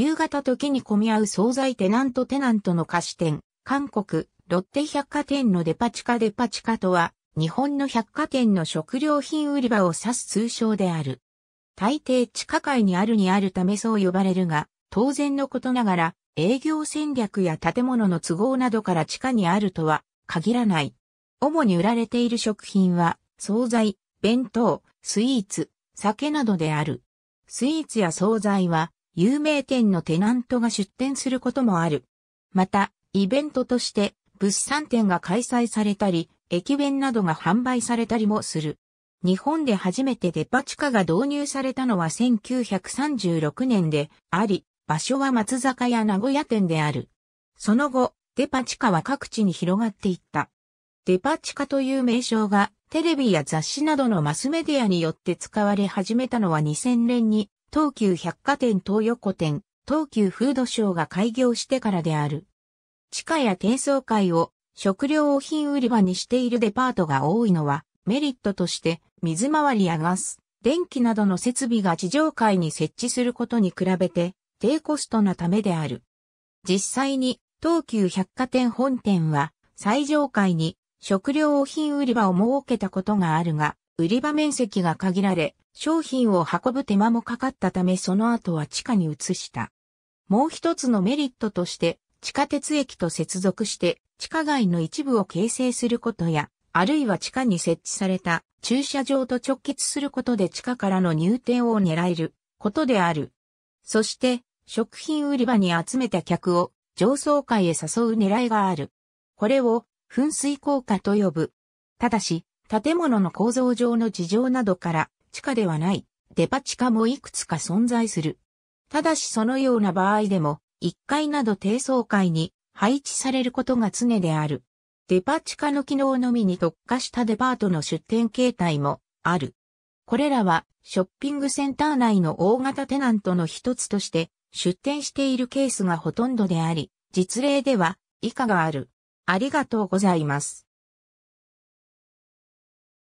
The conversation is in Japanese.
夕方時に混み合う惣菜テナントテナントの菓子店、韓国、ロッテ百貨店のデパ地下デパ地下とは、日本の百貨店の食料品売り場を指す通称である。大抵地下街にあるにあるためそう呼ばれるが、当然のことながら、営業戦略や建物の都合などから地下にあるとは限らない。主に売られている食品は、惣菜、弁当、スイーツ、酒などである。スイーツや惣菜は、有名店のテナントが出店することもある。また、イベントとして物産展が開催されたり、駅弁などが販売されたりもする。日本で初めてデパ地下が導入されたのは1936年であり、場所は松坂屋名古屋店である。その後、デパ地下は各地に広がっていった。デパ地下という名称がテレビや雑誌などのマスメディアによって使われ始めたのは2000年に東急百貨店東横店、東急フードショーが開業してからである。地下や低層階を食料品売り場にしているデパートが多いのはメリットとして水回りやガス、電気などの設備が地上階に設置することに比べて低コストなためである。実際に東急百貨店本店は最上階に食料品売り場を設けたことがあるが、売り場面積が限られ、商品を運ぶ手間もかかったためその後は地下に移した。もう一つのメリットとして、地下鉄駅と接続して地下街の一部を形成することや、あるいは地下に設置された駐車場と直結することで地下からの入店を狙えることである。そして、食品売り場に集めた客を上層階へ誘う狙いがある。これを噴水効果と呼ぶ。ただし、建物の構造上の事情などから地下ではない、デパ地下もいくつか存在する。ただしそのような場合でも、1階など低層階に配置されることが常である。デパ地下の機能のみに特化したデパートの出店形態もある。これらはショッピングセンター内の大型テナントの一つとして出店しているケースがほとんどであり、実例では以下がある。ありがとうございます。